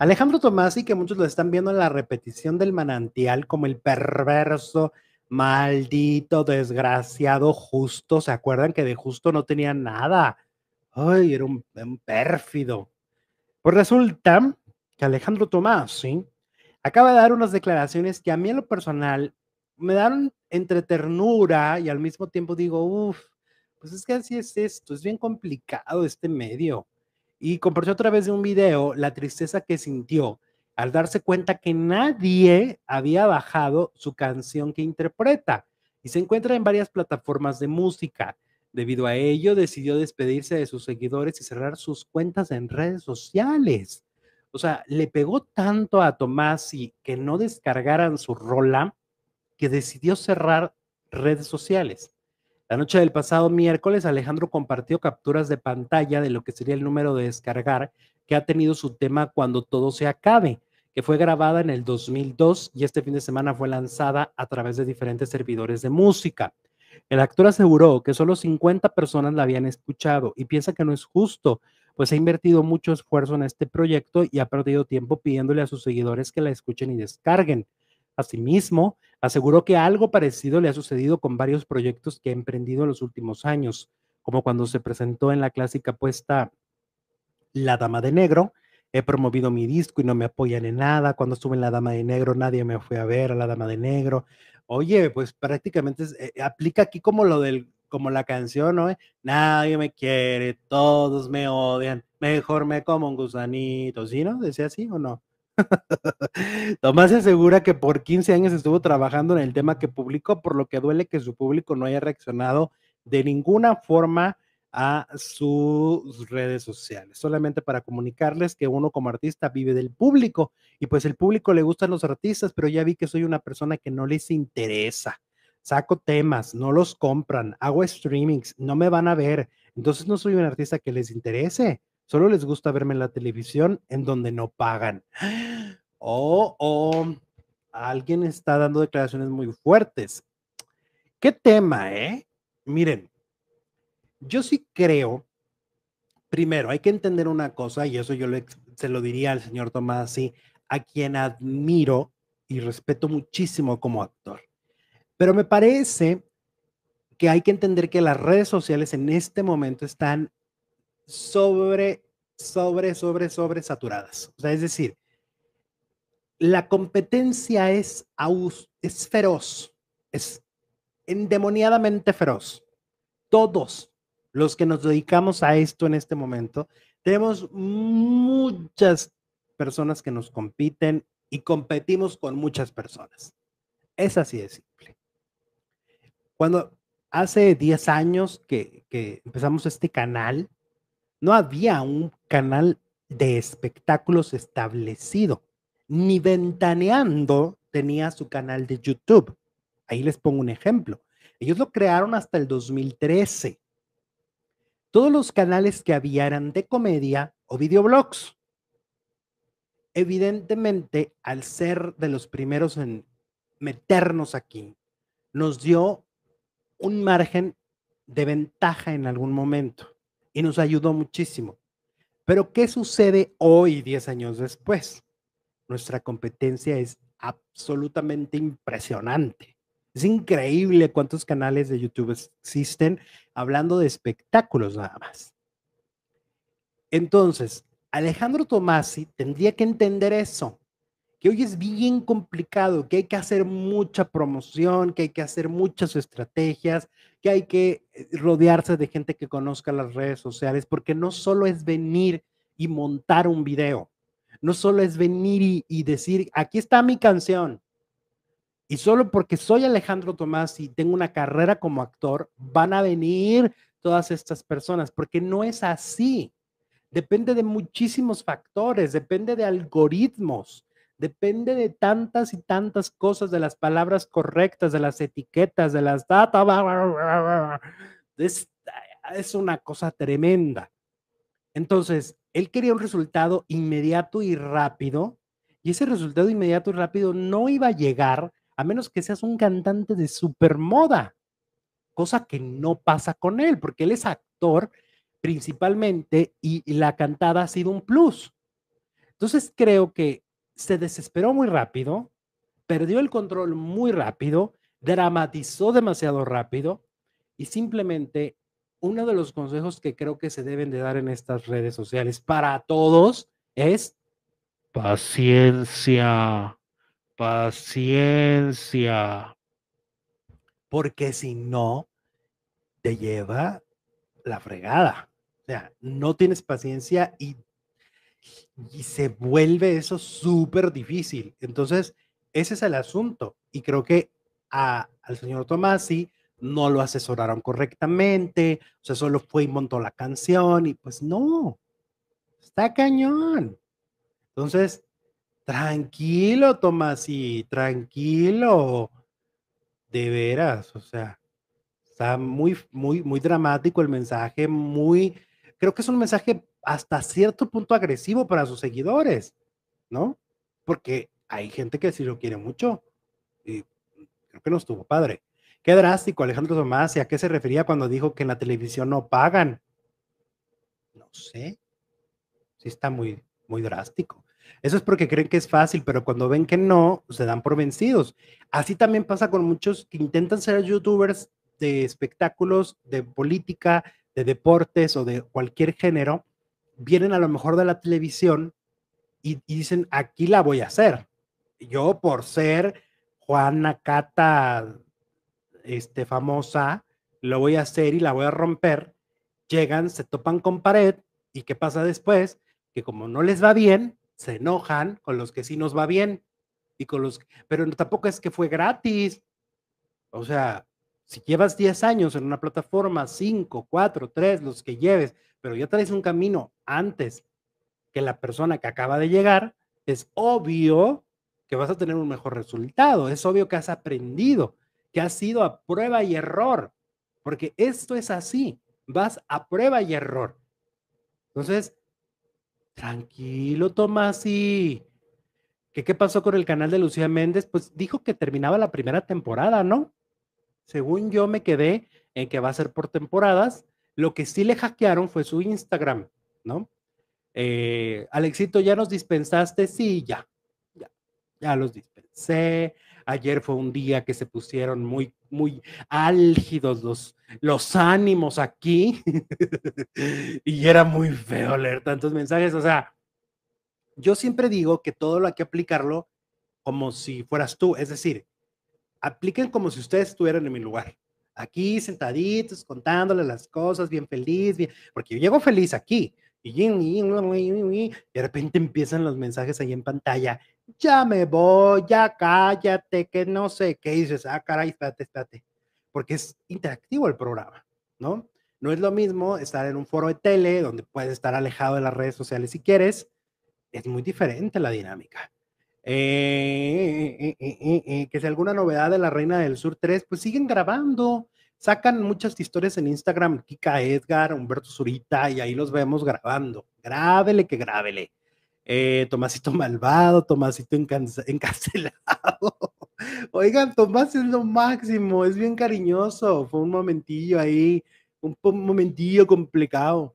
Alejandro Tomás sí que muchos lo están viendo en la repetición del manantial como el perverso, maldito, desgraciado, justo. ¿Se acuerdan que de justo no tenía nada? Ay, era un, pérfido. Pues resulta que Alejandro sí, acaba de dar unas declaraciones que a mí en lo personal me dan entre ternura y al mismo tiempo digo, uff, pues es que así es esto, es bien complicado este medio y compartió a través de un video la tristeza que sintió al darse cuenta que nadie había bajado su canción que interpreta y se encuentra en varias plataformas de música. Debido a ello, decidió despedirse de sus seguidores y cerrar sus cuentas en redes sociales. O sea, le pegó tanto a Tomás y que no descargaran su rola que decidió cerrar redes sociales. La noche del pasado miércoles, Alejandro compartió capturas de pantalla de lo que sería el número de descargar que ha tenido su tema Cuando todo se acabe, que fue grabada en el 2002 y este fin de semana fue lanzada a través de diferentes servidores de música. El actor aseguró que solo 50 personas la habían escuchado y piensa que no es justo, pues ha invertido mucho esfuerzo en este proyecto y ha perdido tiempo pidiéndole a sus seguidores que la escuchen y descarguen. Asimismo, aseguró que algo parecido le ha sucedido con varios proyectos que ha emprendido en los últimos años, como cuando se presentó en la clásica puesta La Dama de Negro. He promovido mi disco y no me apoyan en nada. Cuando estuve en La Dama de Negro, nadie me fue a ver a La Dama de Negro. Oye, pues prácticamente eh, aplica aquí como lo del como la canción, ¿no? Nadie me quiere, todos me odian, mejor me como un gusanito, ¿sí, no? así o no? Tomás asegura que por 15 años estuvo trabajando en el tema que publicó, por lo que duele que su público no haya reaccionado de ninguna forma a sus redes sociales, solamente para comunicarles que uno como artista vive del público y pues el público le gustan los artistas, pero ya vi que soy una persona que no les interesa. Saco temas, no los compran, hago streamings, no me van a ver, entonces no soy un artista que les interese. Solo les gusta verme en la televisión en donde no pagan. O, alguien está dando declaraciones muy fuertes. ¿Qué tema, eh? Miren, yo sí creo, primero, hay que entender una cosa, y eso yo se lo diría al señor Tomás, a quien admiro y respeto muchísimo como actor. Pero me parece que hay que entender que las redes sociales en este momento están sobre, sobre, sobre, sobre saturadas. O sea, es decir, la competencia es, es feroz, es endemoniadamente feroz. Todos los que nos dedicamos a esto en este momento, tenemos muchas personas que nos compiten y competimos con muchas personas. Es así de simple. Cuando hace 10 años que, que empezamos este canal, no había un canal de espectáculos establecido, ni Ventaneando tenía su canal de YouTube. Ahí les pongo un ejemplo. Ellos lo crearon hasta el 2013. Todos los canales que había eran de comedia o videoblogs. Evidentemente, al ser de los primeros en meternos aquí, nos dio un margen de ventaja en algún momento y nos ayudó muchísimo. Pero ¿qué sucede hoy, 10 años después? Nuestra competencia es absolutamente impresionante. Es increíble cuántos canales de YouTube existen hablando de espectáculos nada más. Entonces, Alejandro Tomasi tendría que entender eso que hoy es bien complicado, que hay que hacer mucha promoción, que hay que hacer muchas estrategias, que hay que eh, rodearse de gente que conozca las redes sociales, porque no solo es venir y montar un video, no solo es venir y, decir, aquí está mi canción. Y solo porque soy Alejandro Tomás y tengo una carrera como actor, van a venir todas estas personas, porque no es así. Depende de muchísimos factores, depende de algoritmos, depende de tantas y tantas cosas, de las palabras correctas, de las etiquetas, de las data. Es, es una cosa tremenda. Entonces, él quería un resultado inmediato y rápido, y ese resultado inmediato y rápido no iba a llegar a menos que seas un cantante de supermoda, cosa que no pasa con él, porque él es actor principalmente y la cantada ha sido un plus. Entonces creo que se desesperó muy rápido, perdió el control muy rápido, dramatizó demasiado rápido y simplemente uno de los consejos que creo que se deben de dar en estas redes sociales para todos es paciencia, paciencia. Porque si no, te lleva la fregada. O sea, no tienes paciencia y y se vuelve eso súper difícil. Entonces, ese es el asunto. Y creo que a, al señor Tomasi no lo asesoraron correctamente, o sea, solo fue y montó la canción y pues no, está cañón. Entonces, tranquilo, Tomasi, tranquilo. De veras, o sea, está muy, muy, muy dramático el mensaje, muy, creo que es un mensaje hasta cierto punto agresivo para sus seguidores, ¿no? Porque hay gente que sí lo quiere mucho y creo que no estuvo padre. Qué drástico, Alejandro Tomás, ¿y a qué se refería cuando dijo que en la televisión no pagan? No sé. Sí está muy, muy drástico. Eso es porque creen que es fácil, pero cuando ven que no, se dan por vencidos. Así también pasa con muchos que intentan ser youtubers de espectáculos, de política, de deportes o de cualquier género, vienen a lo mejor de la televisión y, dicen, aquí la voy a hacer. Yo por ser Juana Cata, este, famosa, lo voy a hacer y la voy a romper. Llegan, se topan con pared y ¿qué pasa después? Que como no les va bien, se enojan con los que sí nos va bien y con los, pero tampoco es que fue gratis. O sea, si llevas 10 años en una plataforma, 5, 4, 3, los que lleves, pero ya traes un camino antes que la persona que acaba de llegar, es obvio que vas a tener un mejor resultado, es obvio que has aprendido, que has sido a prueba y error, porque esto es así, vas a prueba y error. Entonces, tranquilo, Tomás, y ¿Qué, ¿Qué pasó con el canal de Lucía Méndez? Pues dijo que terminaba la primera temporada, ¿no? Según yo me quedé en que va a ser por temporadas lo que sí le hackearon fue su Instagram, ¿no? Eh, Alexito, ya nos dispensaste, sí, ya, ya, ya los dispensé. Ayer fue un día que se pusieron muy, muy álgidos los, los ánimos aquí y era muy feo leer tantos mensajes. O sea, yo siempre digo que todo lo hay que aplicarlo como si fueras tú, es decir, apliquen como si ustedes estuvieran en mi lugar aquí sentaditos, contándole las cosas, bien feliz, bien, porque yo llego feliz aquí. Y, de repente empiezan los mensajes ahí en pantalla. Ya me voy, ya cállate, que no sé qué. dices, ah, caray, estate, estate, Porque es interactivo el programa, ¿no? No es lo mismo estar en un foro de tele donde puedes estar alejado de las redes sociales si quieres. Es muy diferente la dinámica. Eh, eh, eh, eh, que si alguna novedad de La Reina del Sur 3, pues siguen grabando. Sacan muchas historias en Instagram, Kika Edgar, Humberto Zurita, y ahí los vemos grabando. Grábele que grábele. Tomasito malvado, Tomasito encarcelado. Oigan, Tomás es lo máximo, es bien cariñoso. Fue un momentillo ahí, un momentillo complicado.